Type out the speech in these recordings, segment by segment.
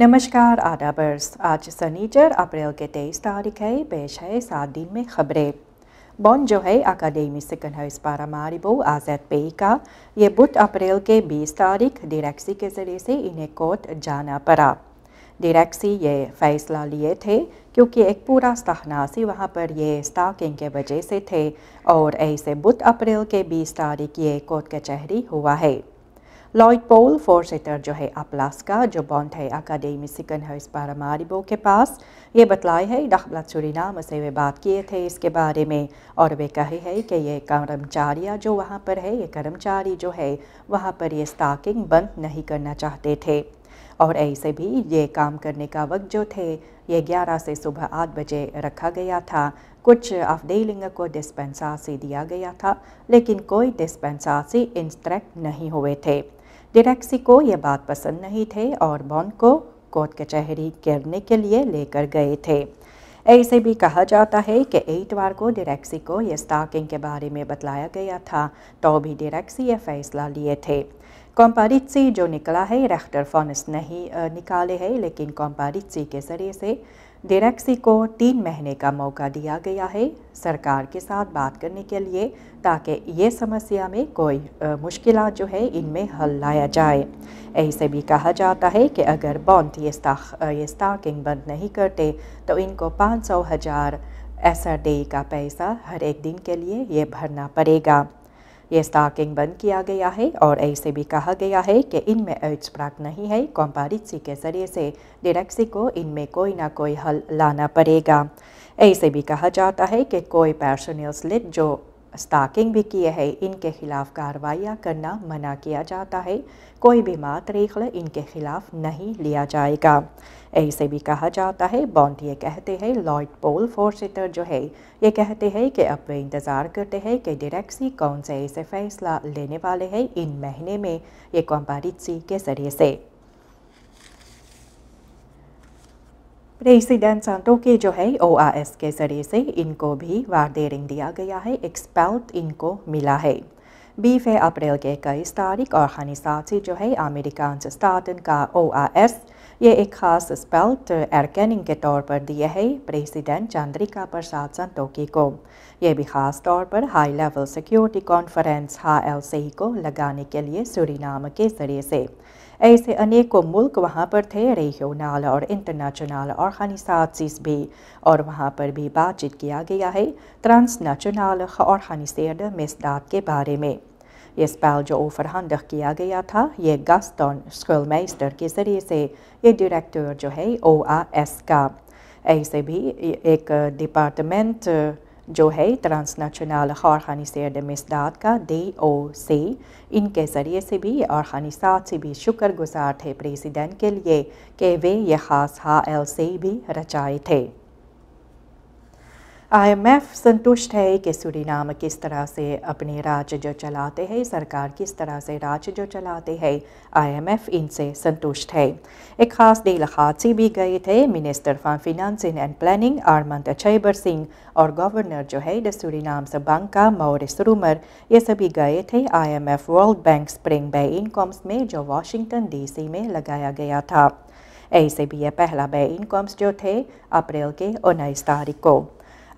नमस्कार आदाबर्स आज सनीचर अप्रैल के तेईस तारीख है पेश है सात दिन में खबरें बॉन जो है अकादेमी सिकन है पारा मारिबो आज़ाद पेई का ये बुध अप्रैल के 20 तारीख डिरेक्सी के ज़रिए से इन्हें कोर्ट जाना पड़ा डिरेक्सी ये फैसला लिए थे क्योंकि एक पूरा स्ताहनासी वहाँ पर ये स्टाकिंग के वजह से थे और ऐसे बुध अप्रैल के 20 तारीख ये कोर्ट कचहरी हुआ है पोल फोर सेटर जो है अपलास्का जो बॉन्ड है अकादेमी सिकन हाउस पारामारिबो के पास ये बतलाए है चुरी नाम से वे बात किए थे इसके बारे में और वे कहे है कि ये कर्मचारियाँ जो वहाँ पर है ये कर्मचारी जो है वहाँ पर ये स्टाकिंग बंद नहीं करना चाहते थे और ऐसे भी ये काम करने का वक्त जो थे ये 11 से सुबह आठ बजे रखा गया था कुछ अफडेलिंग को डिस्पेंसासी दिया गया था लेकिन कोई डिस्पेंसासी इंस्ट्रैक्ट नहीं हुए थे डिरेक्सी को यह बात पसंद नहीं थे और बॉन्ड को कोर्ट कचहरी करने के लिए लेकर गए थे ऐसे भी कहा जाता है कि एतवार को डिरेक्सी को यह स्टाकिंग के बारे में बतलाया गया था तो भी डिरेक्सी यह फैसला लिए थे कॉम्पारिटसी जो निकला है रेक्टर फॉनस नहीं निकाले है लेकिन कॉम्पारिटसी के ज़रिए से डेरेक्सी को तीन महीने का मौका दिया गया है सरकार के साथ बात करने के लिए ताकि ये समस्या में कोई मुश्किल जो है इनमें हल लाया जाए ऐसे भी कहा जाता है कि अगर बॉन्ड ये स्टाक ये बंद नहीं करते तो इनको पाँच सौ हज़ार एस का पैसा हर एक दिन के लिए ये भरना पड़ेगा ये स्टॉकिंग बंद किया गया है और ऐसे भी कहा गया है कि इनमें एड्स प्राक नहीं है कॉम्पारिसी के जरिए से डिरेक्सी को इनमें कोई ना कोई हल लाना पड़ेगा ऐसे भी कहा जाता है कि कोई पैशनियल स्लिट जो स्टाकिंग भी किए है इनके खिलाफ कार्रवाइयाँ करना मना किया जाता है कोई भी मातरीखल इनके खिलाफ नहीं लिया जाएगा ऐसे भी कहा जाता है बॉन्ड ये कहते हैं लॉयड पोल फोर्सिटर जो है ये कहते हैं कि अब वे इंतज़ार करते हैं कि डायरेक्सी कौन से ऐसे फैसला लेने वाले हैं इन महीने में ये कॉम्पारिसी के ज़रिए से प्रेसिडेंट सांटो के जो है ओ के जरिए से इनको भी वार दिया गया है एक्सपेल्ट इनको मिला है बीफ है अप्रैल के इक्कीस तारीख और साथ जो है अमेरिका स्टार्टन का ओ ये एक खास स्पेल्ट एरकैनिंग के तौर पर दिए है प्रेसिडेंट चंद्रिका प्रसाद संतोकी को यह भी खास तौर पर हाई लेवल सिक्योरिटी कॉन्फ्रेंस हा एल को लगाने के लिए सूरीनाम के जरिए से ऐसे अनेकों मुल्क वहाँ पर थे रीजनल और इंटरनेशनल ऑर्गेनाइजेशंस भी और वहाँ पर भी बातचीत किया गया है ट्रांसनेशनल ऑर्गेनाइजेशन मिसदाद के बारे में ये स्पेल जो फरहंदख किया गया था ये स्कूल मैस्टर के ज़रिए से ये डायरेक्टर जो है ओ का ऐसे भी एक डिपार्टमेंट जो है ट्रांसनेशनल खारखानिसद मिसदाद का दे ओ से इनके ज़रिए से भी और खानिसात से भी शुक्र गुजार थे प्रेसिडेंट के लिए कि वे ये ख़ास हा एल से भी रचाए थे आईएमएफ संतुष्ट है कि सूरीनाम किस तरह से अपने राज्य जो चलाते हैं सरकार किस तरह से राज्य जो चलाते हैं आईएमएफ इनसे संतुष्ट है एक खास दिल हादसे भी गए थे minister for financing and planning Armand अचैबर सिंह और गवर्नर जो है द सूरीनाम बैंक का मौर्य रूमर ये सभी गए थे आईएमएफ वर्ल्ड बैंक स्प्रिंग बे इनकॉम्स में जो वाशिंगटन डी में लगाया गया था ऐसे भी यह पहला बे इनकॉम्स जो थे अप्रैल के उन्नीस तारीख को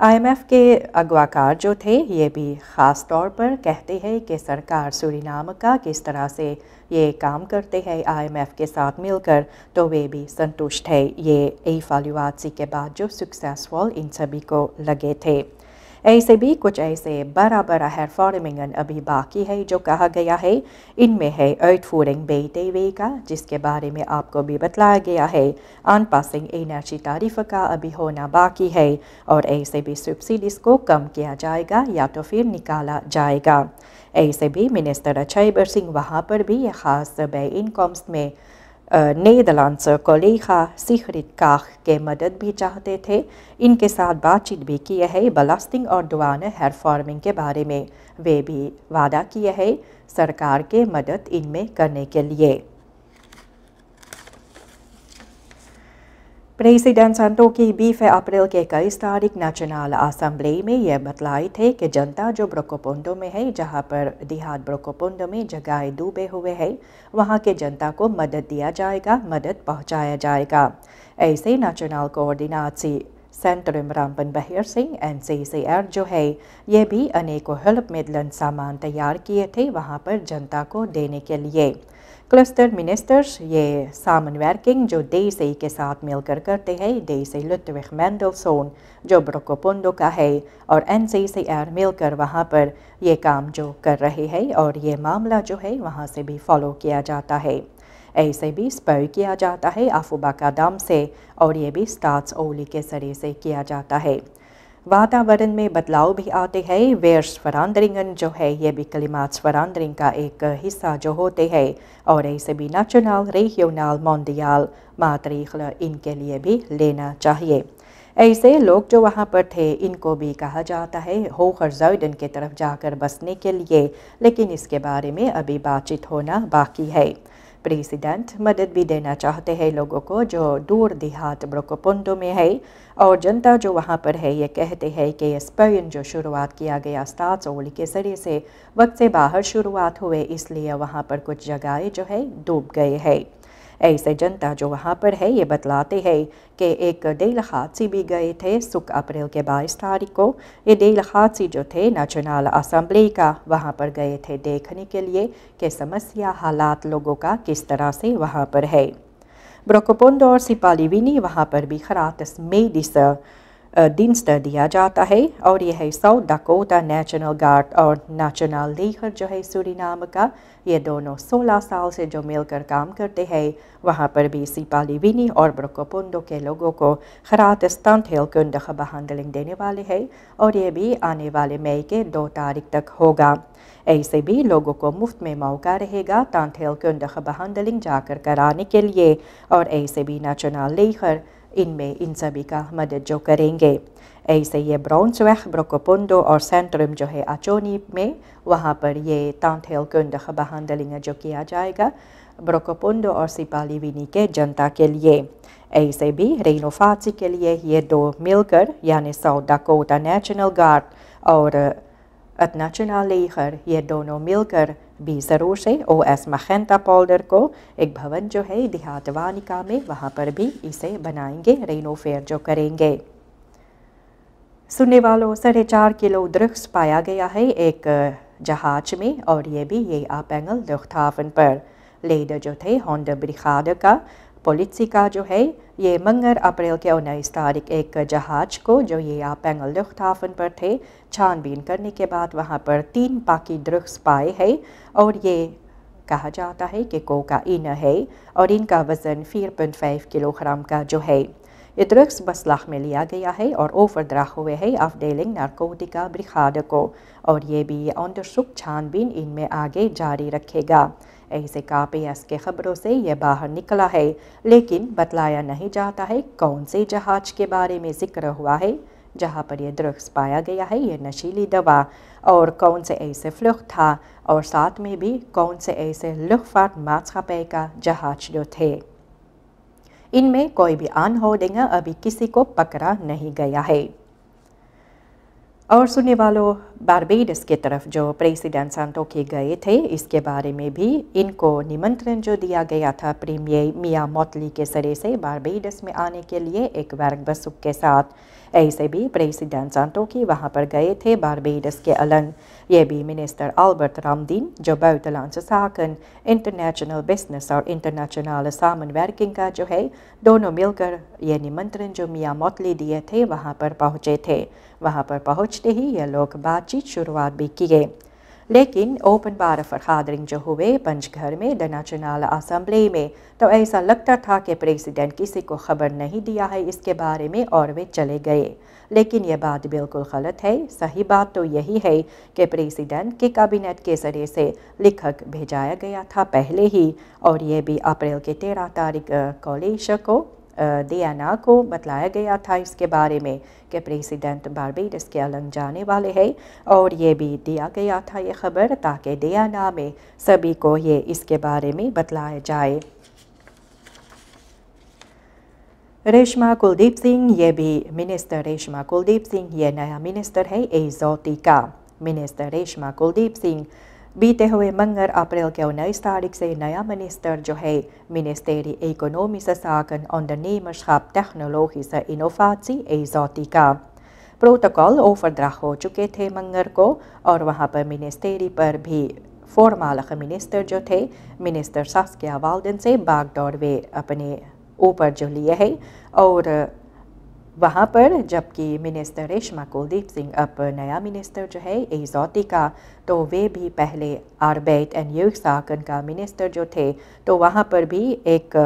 आईएमएफ के अगवाकार जो थे ये भी ख़ास तौर पर कहते हैं कि सरकार सूरीनाम का किस तरह से ये काम करते हैं आईएमएफ के साथ मिलकर तो वे भी संतुष्ट है ये एफ आलुआसी के बाद जो सक्सेसफुल इन सभी को लगे थे ऐसे भी कुछ ऐसे बड़ा बड़ा हेयर हरफॉर्मिंगन अभी बाकी है जो कहा गया है इनमें है फोरिंग बेटे वे का जिसके बारे में आपको भी बतलाया गया है आन पासिंग एनर्जी तारीफ का अभी होना बाकी है और ऐसे भी सब्सिडीज को कम किया जाएगा या तो फिर निकाला जाएगा ऐसे भी मिनिस्टर अक्षय बर सिंह वहाँ पर भी ये खास बे इनकम्स में नेदरलांसर कोलेखा सिखरित काख के मदद भी चाहते थे इनके साथ बातचीत भी की है बलास्टिंग और दुआन हेयर फार्मिंग के बारे में वे भी वादा किए है सरकार के मदद इनमें करने के लिए प्रेसिडेंट संतो की बीफ अप्रैल के इक्कीस तारीख नेशनल असम्बली में यह बतलाई थे कि जनता जो ब्रोकोपुंडो में है जहां पर देहात ब्रोकोपुंडो में जगह डूबे हुए हैं वहां के जनता को मदद दिया जाएगा मदद पहुंचाया जाएगा ऐसे नेशनल कोऑर्डिनासी सेंटर रामबन बहिर सिंह एन सी जो है ये भी अनेकों हेल्प मिडलन सामान तैयार किए थे वहाँ पर जनता को देने के लिए क्लस्टर मिनिस्टर्स ये सामन वर्किंग जो डेसई के साथ मिलकर करते हैं डेसई लुतविक मैंडलसोन जो ब्रोकोपोंडो का है और एन सी सी आर मिलकर वहाँ पर ये काम जो कर रहे हैं और ये मामला जो है वहाँ से भी फॉलो किया जाता है ऐसे भी स्पर किया जाता है आफूबा का दाम से और ये भी स्टार्स ओली के सरे से किया जाता है वातावरण में बदलाव भी आते हैं वेयर्स फरानदरिंगन जो है ये भी कलिमात फरानदरिंग का एक हिस्सा जो होते हैं और ऐसे भी नेशनल रेहियोनल मोन्दियाल मातरीखल इनके लिए भी लेना चाहिए ऐसे लोग जो वहाँ पर थे इनको भी कहा जाता है होखरजर्डन के तरफ जाकर बसने के लिए लेकिन इसके बारे में अभी बातचीत होना बाकी है प्रेसिडेंट मदद भी देना चाहते हैं लोगों को जो दूर देहात ब्रोकोपुंडो में है और जनता जो वहाँ पर है ये कहते हैं कि स्पेन जो शुरुआत किया गया सात ओल के जरिए से वक्त से बाहर शुरुआत हुए इसलिए वहाँ पर कुछ जगहें जो है डूब गए हैं ऐसे जनता जो वहाँ पर है ये बतलाते हैं कि एक डेल हादसे भी गए थे सुख अप्रैल के बाईस तारीख को ये डेल हादसे जो थे नेशनल असम्बली का वहाँ पर गए थे देखने के लिए कि समस्या हालात लोगों का किस तरह से वहाँ पर है ब्रोकोपोंडो और सिपालीविनी वहाँ पर भी खरातस मेडिस स्तर दिया जाता है और यह साउथ डकोटा नेशनल गार्ड और नेशनल लेखर जो है सूरी नाम का ये दोनों 16 साल से जो मिलकर काम करते हैं वहाँ पर भी विनी और ब्रकोपुंडो के लोगों को खरात स्तंत हेलकुंड बहांदलिंग देने वाले हैं और ये भी आने वाले मई के दो तारीख तक होगा ऐसे भी लोगों को मुफ्त में मौका रहेगा तांथेल कुंड बहांदलिंग जाकर कराने के लिए और ऐसे भी नेशनल लीगर इनमें इन सभी का मदद जो करेंगे ऐसे ये ब्राउन्सवेग ब्रोकोपोंडो और सेंट्रम जो है आचोनी में वहाँ पर ये तांथेल कुंड बहानदलिंग जो किया जाएगा ब्रोकोपोंडो और विनी के जनता के लिए ऐसे भी रेनोफाची के लिए ये दो मिलकर यानी साउथ डाकोटा नेशनल गार्ड और अतनाचना लेकर ये दोनों मिलकर भी ज़रूर ओ एस मखंता पाउडर को एक भवन जो है वानिका में वहाँ पर भी इसे बनाएंगे रेनोफेयर जो करेंगे सुनने वालों साढ़े चार किलो दृक्ष पाया गया है एक जहाज में और ये भी ये एंगल लुख्तावन पर लेडर जो थे हॉन्डा ब्रिखाड का पोलिसी का जो है ये मंगर अप्रैल के उन्नीस तारीख एक जहाज को जो ये आप पैंगल लुफ्ताफन पर थे छानबीन करने के बाद वहाँ पर तीन पाकि दृक्स पाए हैं और ये कहा जाता है कि कोका इन है और इनका वज़न फाइव किलोग्राम का जो है ये ड्रग्स बसलाख में लिया गया है और overdracht हुए है afdeling नारकोटिका ब्रिखाद को और ये भी onderzoek छानबीन इनमें आगे जारी रखेगा ऐसे कापीएस के खबरों से यह बाहर निकला है लेकिन बतलाया नहीं जाता है कौन से जहाज के बारे में जिक्र हुआ है जहाँ पर यह ड्रग्स पाया गया है यह नशीली दवा और कौन से ऐसे फ्लुख था और साथ में भी कौन से ऐसे लुफात मास्कापे का जहाज जो थे इनमें कोई भी आन अनहोल्डिंग अभी किसी को पकड़ा नहीं गया है और सुनने वालों बारबेडस के तरफ जो प्रेसिडेंट सांतो के गए थे इसके बारे में भी इनको निमंत्रण जो दिया गया था प्रीमियर मियाँ मोतली के सरे से बारबेडस में आने के लिए एक वर्ग बसुक के साथ ऐसे भी प्रेसिडेंट सांतो की वहाँ पर गए थे बारबेडस के अलंग ये भी मिनिस्टर अल्बर्ट रामदीन जो buitenlandse zaken, इंटरनेशनल बिजनेस और सामन वर्किंग का जो है दोनों मिलकर ये निमंत्रण जो मियाँ मोतली दिए थे वहाँ पर पहुँचे थे वहाँ पर पहुँचते ही ये लोग बात बातचीत शुरुआत भी की गई लेकिन ओपन बार फरहादरिंग जो हुए पंचघर में द नेशनल असम्बली में तो ऐसा लगता था कि प्रेसिडेंट किसी को खबर नहीं दिया है इसके बारे में और वे चले गए लेकिन यह बात बिल्कुल गलत है सही बात तो यही है कि प्रेसिडेंट के कैबिनेट के जरिए से लिखक भेजाया गया था पहले ही और यह भी अप्रैल के तेरह तारीख कॉलेज को डीएनए को बतलाया गया था इसके बारे में कि प्रेसिडेंट बारबेडस के अलग जाने वाले हैं और ये भी दिया गया था ये खबर ताकि डीएनए में सभी को ये इसके बारे में बतलाया जाए रेशमा कुलदीप सिंह ये भी मिनिस्टर रेशमा कुलदीप सिंह ये नया मिनिस्टर है एजोती का मिनिस्टर रेशमा कुलदीप सिंह बीते हुए मंगर अप्रैल के उन्नीस तारीख से नया मिनिस्टर जो है मिनिस्टेरी से साकन ऑन ekonomisessa zaken, ondernemerschap, technologische innovatie का प्रोटोकॉल ओवरद्राह हो चुके थे मंगर को और वहाँ पर मिनिस्टेरी पर भी फॉर्मालक मिनिस्टर जो थे मिनिस्टर सास के वाल्डन से बागडोर वे अपने ऊपर जो लिए है और वहाँ पर जबकि मिनिस्टर रेशमा कुलदीप सिंह अब नया मिनिस्टर जो है एजौती का तो वे भी पहले आरबेट एंड साकन का मिनिस्टर जो थे तो वहाँ पर भी एक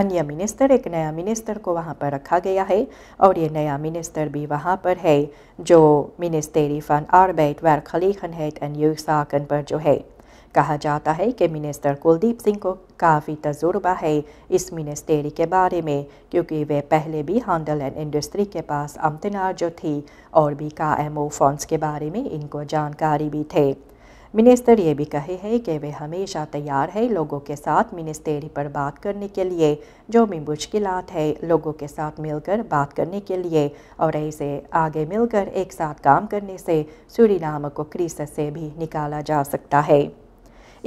अन्य मिनिस्टर एक नया मिनिस्टर को वहाँ पर रखा गया है और ये नया मिनिस्टर भी वहाँ पर है जो मिनिस्टेरी फन आरबेट वैर खलीखन हेट एंड साकन पर जो है कहा जाता है कि मिनिस्टर कुलदीप सिंह को काफ़ी तजुर्बा है इस मिनिस्टेरी के बारे में क्योंकि वे पहले भी हैंडल एंड इंडस्ट्री के पास अमतनार जो थी और भी का एम फंड्स के बारे में इनको जानकारी भी थे मिनिस्टर ये भी कहे हैं कि वे हमेशा तैयार है लोगों के साथ मिनिस्टेरी पर बात करने के लिए जो भी मुश्किल है लोगों के साथ मिलकर बात करने के लिए और ऐसे आगे मिलकर एक साथ काम करने से सूरी को क्रिस से भी निकाला जा सकता है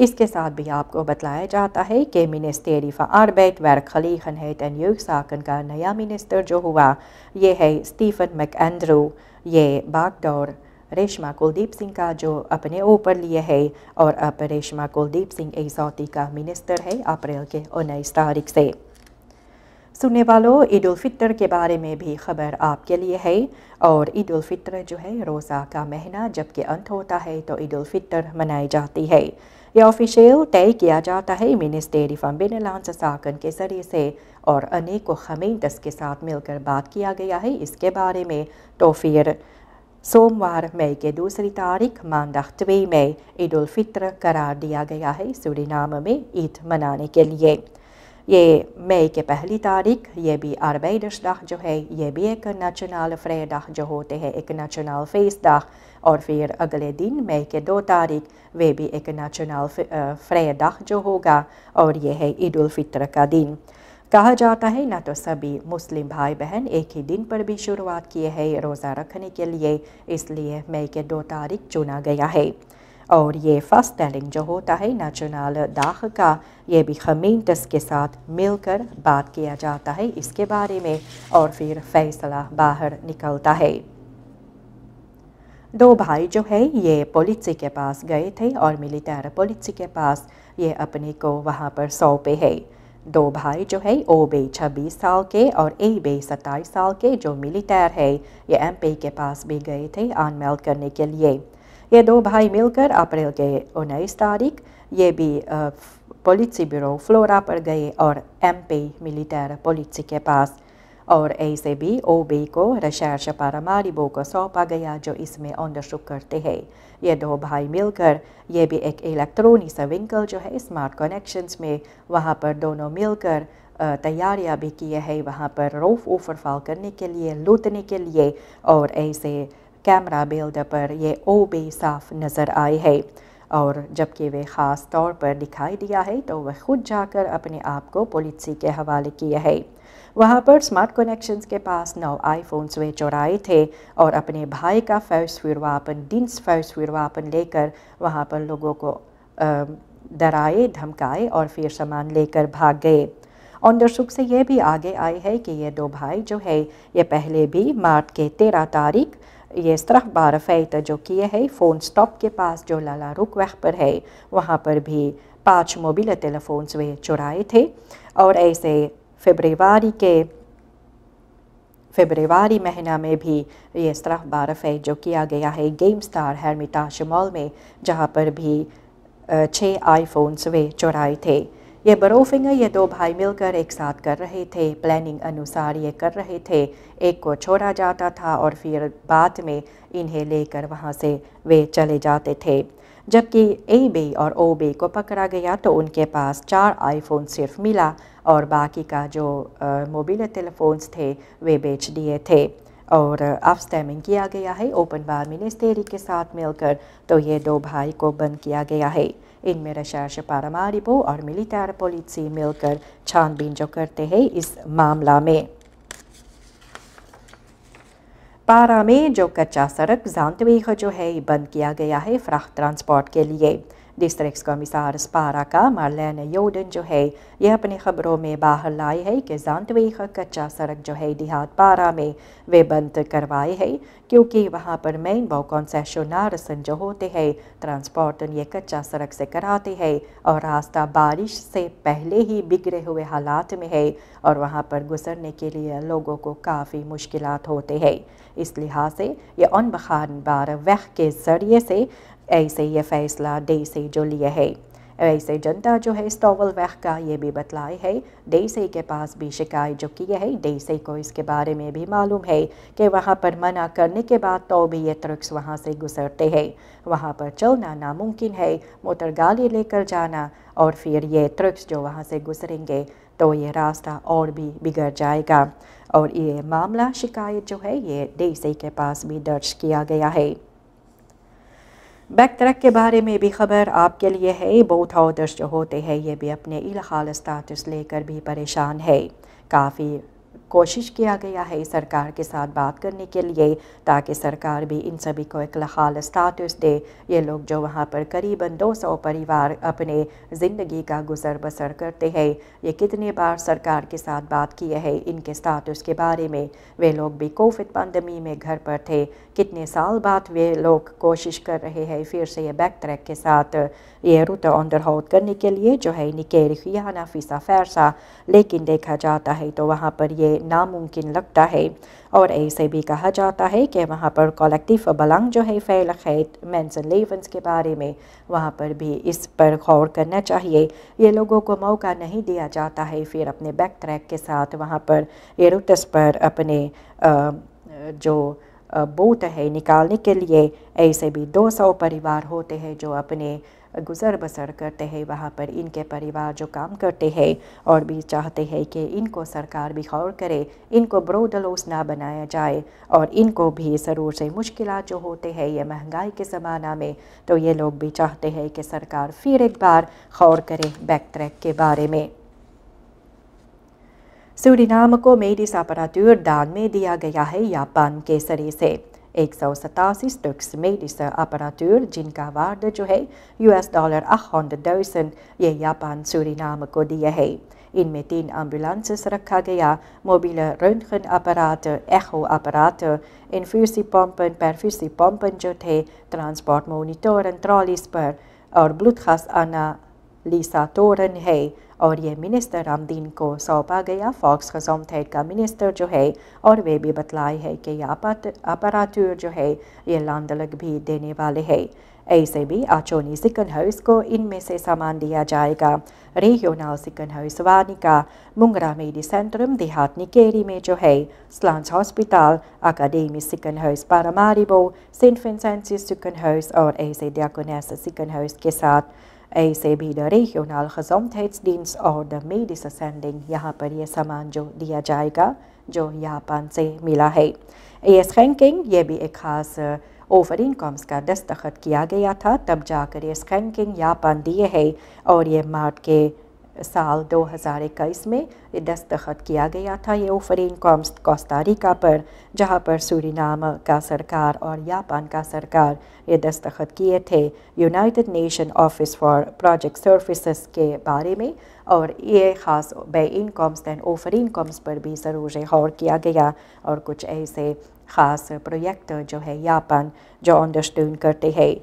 इसके साथ भी आपको बताया जाता है कि मिनिस्टर इफ़ा आरबेट वैर खली एंड यूग साकन का नया मिनिस्टर जो हुआ ये है स्टीफन मैकएंड्रू ये बागडोर रेशमा कुलदीप सिंह का जो अपने ऊपर लिए है और अब रेशमा कुलदीप सिंह एसौती का मिनिस्टर है अप्रैल के उन्नीस तारीख से सुनने वालों ईद फितर के बारे में भी खबर आपके लिए है और ईद फितर जो है रोज़ा का महीना जबकि अंत होता है तो ईद फितर मनाई जाती है यह ऑफिशियल तय किया जाता है मिनिस्टेरी फॉर साकन के जरिए से और अनेकों दस के साथ मिलकर बात किया गया है इसके बारे में तो फिर सोमवार मई के दूसरी तारीख मानदाह में ईद उल फित्र करार दिया गया है सूरीनाम में ईद मनाने के लिए ये मई के पहली तारीख ये भी अरबई दशदाह जो है ये भी एक नेशनल फ्रेडाह जो होते हैं एक नेशनल फेसदाह और फिर अगले दिन मई के दो तारीख वे भी एक नेशनल फ्रेडा जो होगा और यह है ईद उल फितर का दिन कहा जाता है ना तो सभी मुस्लिम भाई बहन एक ही दिन पर भी शुरुआत किए हैं रोज़ा रखने के लिए इसलिए मई के दो तारीख चुना गया है और ये फर्स्ट टेलिंग जो होता है नेशनल दाह का ये भी खमीटस के साथ मिलकर बात किया जाता है इसके बारे में और फिर फैसला बाहर निकलता है दो भाई जो है ये पुलिसी के पास गए थे और मिलिटर पुलिसी के पास ये अपने को वहाँ पर सौंपे है दो भाई जो है ओ बे छब्बीस साल के और ए बे सत्ताईस साल के जो मिलिटर है ये एम के पास भी गए थे आनमेल करने के लिए ये दो भाई मिलकर अप्रैल के उन्नीस तारीख ये भी पुलिस ब्यूरो फ्लोरा पर गए और एम पे मिलिटर पुलिस के पास और ए से बी ओ बी को रशैर्श पारामारिबो को सौंपा गया जो इसमें अंडरशुक करते हैं ये दो भाई मिलकर ये भी एक इलेक्ट्रॉनिक सविंकल जो है स्मार्ट कनेक्शंस में वहाँ पर दोनों मिलकर तैयारियाँ भी किए हैं वहाँ पर रोफ ऊफर फाल करने के लिए लूटने के लिए और ऐसे कैमरा बिल्ड पर ये ओ बी साफ नज़र आए है और जबकि वे ख़ास तौर पर दिखाई दिया है तो वह खुद जाकर अपने आप को पुलिस के हवाले किया है वहाँ पर स्मार्ट कनेक्शन के पास नौ आईफोन्स वे चौराए थे और अपने भाई का फर्श विरवापन दिन फर्श विरवापन लेकर वहाँ पर लोगों को डराए धमकाए और फिर सामान लेकर भाग गए ऑनडरसुख से यह भी आगे आए है कि ये दो भाई जो है ये पहले भी मार्च के तेरह तारीख ये तरफ बारफैत तो जो किए है फ़ोन स्टॉप के पास जो लाला रुक वह पर है वहाँ पर भी पाँच मोबिल टेलीफोन्स वे चुराए थे और ऐसे फेब्रवरी के फेब्रवरी महीना में भी ये तरह बारफ है जो किया गया है गेम स्टार हेरमिटाज मॉल में जहाँ पर भी छः आईफोन्स वे चुराए थे ये बरोफिंग ये दो भाई मिलकर एक साथ कर रहे थे प्लानिंग अनुसार ये कर रहे थे एक को छोड़ा जाता था और फिर बाद में इन्हें लेकर वहाँ से वे चले जाते थे जबकि ए बे और ओ बे को पकड़ा गया तो उनके पास चार आईफोन सिर्फ मिला और बाकी का जो मोबाइल टेलीफोन्स थे वे बेच दिए थे और अफ स्टैमिंग किया गया है ओपन बार मिनिस्टेरी के साथ मिलकर तो ये दो भाई को बंद किया गया है इनमें रशर्श पारामारिबो और मिलिटार पुलिस मिलकर छानबीन जो करते हैं इस मामला में पारा में जो कच्चा सड़क जानवे जो है बंद किया गया है फ्राख ट्रांसपोर्ट के लिए Districtscommissaris का मार्लैन योडन जो है यह अपनी खबरों में बाहर लाए है कि जानतवेख कच्चा सड़क जो है देहात पारा में वे बंद करवाए है क्योंकि वहाँ पर मेन बो कॉन्सेशनारसन जो होते हैं ट्रांसपोर्टन ये कच्चा सड़क से कराते हैं और रास्ता बारिश से पहले ही बिगड़े हुए हालात में है और वहाँ पर गुजरने के लिए लोगों को काफ़ी मुश्किल होते हैं इस लिहाज से यह अन बखान बारह वह के ज़रिए से ऐसे ये फैसला डे से जो लिए है ऐसे जनता जो है स्टोवल वह का ये भी बतलाए है डेसे के पास भी शिकायत जो की है डेसे को इसके बारे में भी मालूम है कि वहाँ पर मना करने के बाद तो भी ये ट्रक्स वहाँ से गुजरते हैं वहाँ पर चलना नामुमकिन है मोटर तो गाड़ी लेकर जाना और फिर ये ट्रक्स जो वहाँ से गुजरेंगे तो ये रास्ता और भी बिगड़ जाएगा और ये मामला शिकायत जो है ये डेसे के पास भी दर्ज किया गया है बैक तरक के बारे में भी खबर आपके लिए है बहुत हाउदर्स जो होते हैं ये भी अपने इल स्टाटस लेकर भी परेशान है काफ़ी कोशिश किया गया है सरकार के साथ बात करने के लिए ताकि सरकार भी इन सभी को एक लहाल स्टाटस दे ये लोग जो वहाँ पर करीबन 200 परिवार अपने ज़िंदगी का गुजर बसर करते हैं ये कितने बार सरकार के साथ बात किए है इनके स्टाटस के बारे में वे लोग भी कोविड पंदमी में घर पर थे कितने साल बाद वे लोग कोशिश कर रहे हैं फिर से ये बैक ट्रैक के साथ ये रुत ऑनडरहाउट करने के लिए जो है निकेर ना फीसा फैरसा लेकिन देखा जाता है तो वहाँ पर ये नामुमकिन लगता है और ऐसे भी कहा जाता है कि वहाँ पर कलेक्टिव बलंग जो है फैल खैत मैंसन लेवंस के बारे में वहाँ पर भी इस पर गौर करना चाहिए ये लोगों को मौका नहीं दिया जाता है फिर अपने बैक ट्रैक के साथ वहाँ पर एरोटस पर अपने जो बूट है निकालने के लिए ऐसे भी 200 परिवार होते हैं जो अपने गुज़र बसर करते हैं वहाँ पर इनके परिवार जो काम करते हैं और भी चाहते हैं कि इनको सरकार भी गौर करे इनको ब्रोडलोस ना बनाया जाए और इनको भी ज़रूर से मुश्किल जो होते हैं ये महंगाई के ज़माना में तो ये लोग भी चाहते हैं कि सरकार फिर एक बार गौर करे बैक ट्रैक के बारे में सूरीनाम को मेडिस अपरातूर दान में दिया गया है के सरी से exosatasiestuks mediese apparatuur jinka waarde johe US dollar 800000 ye Japan Suriname kodie he in metin ambulances rakagea mobiele röntgen apparate echo apparate en fusie pompen perfusie pompen johe transport monitor en tralies per or bloedgas ana Lisa Toren he और ये minister आमदीन को सौंपा गया fox खजोम थेट का minister जो है और वे भी बतलाए है कि ये अपराटूर जो है ये लांदलग भी देने वाले है ऐसे भी आचोनी सिकन हाउस को इनमें से सामान दिया जाएगा रेहियोनाव सिकन हर्स वानिका मुंगरा मेडी सेंट्रम देहात निकेरी में जो है स्लांस हॉस्पिटल अकादेमी सिकन हाउस पारामारिबो सेंट फ्रेंसिस सिकन हाउस और ऐसे डाकोनेस सिकन हाउस के साथ ऐसे भी डरे रीजनल ख़जामथेट्सडीन्स और द मेडिस सेंडिंग यहाँ पर यह सामान जो दिया जाएगा जो यापान से मिला है एस स्कैंकिंग ये भी एक ख़ास ओवर इनकम्स का दस्तखत किया गया था तब जाकर ये स्कैंकिंग जापान दिए है और ये मार्ट के साल 2021 में दस्तखत किया गया था ये ओफरीन कोस्तारिका पर जहाँ पर सूरीनाम का सरकार और जापान का सरकार ये दस्तखत किए थे United Nation Office for Project Services के बारे में और ये ख़ास बे इन कॉम्स दैन ओफरीन कॉम्स पर भी ज़रूर गौर किया गया और कुछ ऐसे ख़ास प्रोजेक्ट जो है जापान जो अंडरस्टैंड करते हैं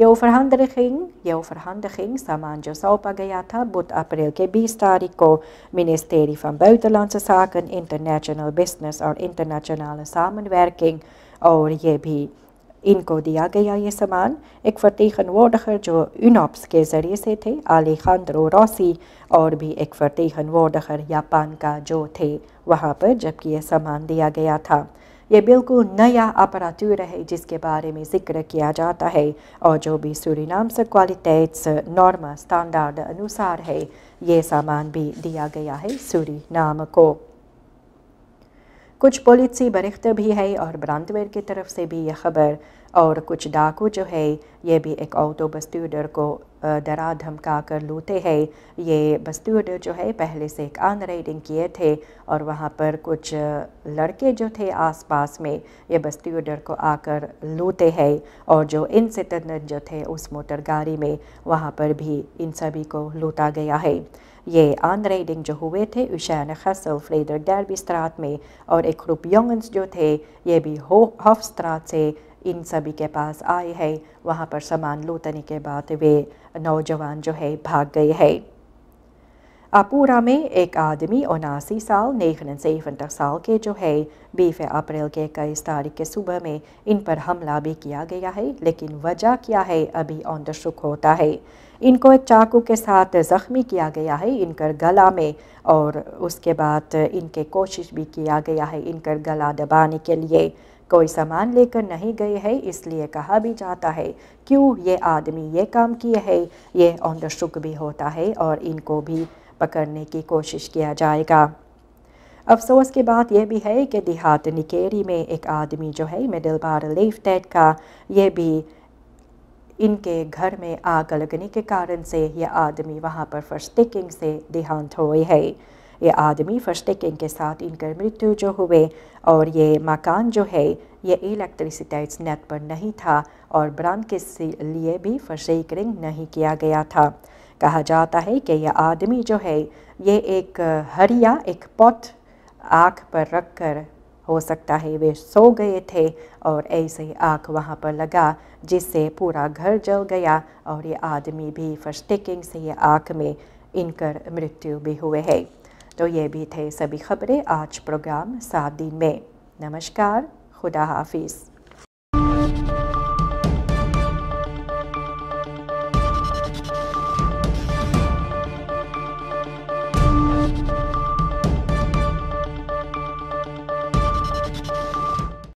यह ओवरहानदरखिंग यह ओवरहानदरखिंग Samanja Saupa गया था बुध अप्रैल के 20 तारीख को ministerie van Buitenlandse Zaken, International Business और Internationale Samenwerking और ये भी इनको दिया गया ये सामान एक वर्तिखनवोडर जो यूनॉप्स के ज़रिए से थे आलेखानद्रो रॉसी और भी एक वर्तिखनवोडर जापान का जो थे वहाँ पर जबकि यह सामान दिया गया था ये बिल्कुल नया अपरातूर है जिसके बारे में जिक्र किया जाता है और जो भी सूरी नाम से क्वालिटेट्स नॉर्म स्टैंडर्ड अनुसार है ये सामान भी दिया गया है सूरी नाम को कुछ पॉलिसी बरख्त भी है और ब्रांडवेयर की तरफ से भी यह खबर और कुछ डाकू जो है ये भी एक ऑटो बस्तूडर को डरा धमका कर लूटे हैं ये बस्तूड जो है पहले से एक कान रेडिंग किए थे और वहाँ पर कुछ लड़के जो थे आसपास में ये बस्तूडर को आकर लूटे हैं और जो इन सितनत जो थे उस मोटर गाड़ी में वहाँ पर भी इन सभी को लूटा गया है ये आन रेडिंग जो हुए थे उशैन खसल फ्रेदर गैरबी में और एक रुपयोंगस जो थे ये भी हो हफ से इन सभी के पास आए हैं वहाँ पर सामान लूटने के बाद वे नौजवान जो है भाग गए है अपूरा में एक आदमी उनासी साल नेखन से इकहत्तर साल के जो है बीफ अप्रैल के इक्कीस तारीख के सुबह में इन पर हमला भी किया गया है लेकिन वजह क्या है अभी ऑन द शुक होता है इनको एक चाकू के साथ ज़ख्मी किया गया है इनकर गला में और उसके बाद इनके कोशिश भी किया गया है इनकर गला दबाने के लिए कोई सामान लेकर नहीं गए है इसलिए कहा भी जाता है क्यों ये आदमी ये काम किए है ये औंद शुक भी होता है और इनको भी पकड़ने की कोशिश किया जाएगा अफसोस की बात यह भी है कि देहात निकेरी में एक आदमी जो है मिडिल बार लेफ का ये भी इनके घर में आग लगने के कारण से यह आदमी वहाँ पर फर्स्ट से देहांत हुए है ये आदमी फर्स्ट के साथ इनकर मृत्यु जो हुए और ये मकान जो है ये इलेक्ट्रिसिटाइट्स नेट पर नहीं था और ब्रांड के लिए भी फर्शेकरिंग नहीं किया गया था कहा जाता है कि यह आदमी जो है ये एक हरिया एक पॉट आँख पर रख कर हो सकता है वे सो गए थे और ऐसे ही आँख वहाँ पर लगा जिससे पूरा घर जल गया और ये आदमी भी फर्स्ट से ये आँख में इनकर मृत्यु भी हुए है तो ये भी थे सभी खबरें आज प्रोग्राम सात दिन में नमस्कार खुदा हाफिज़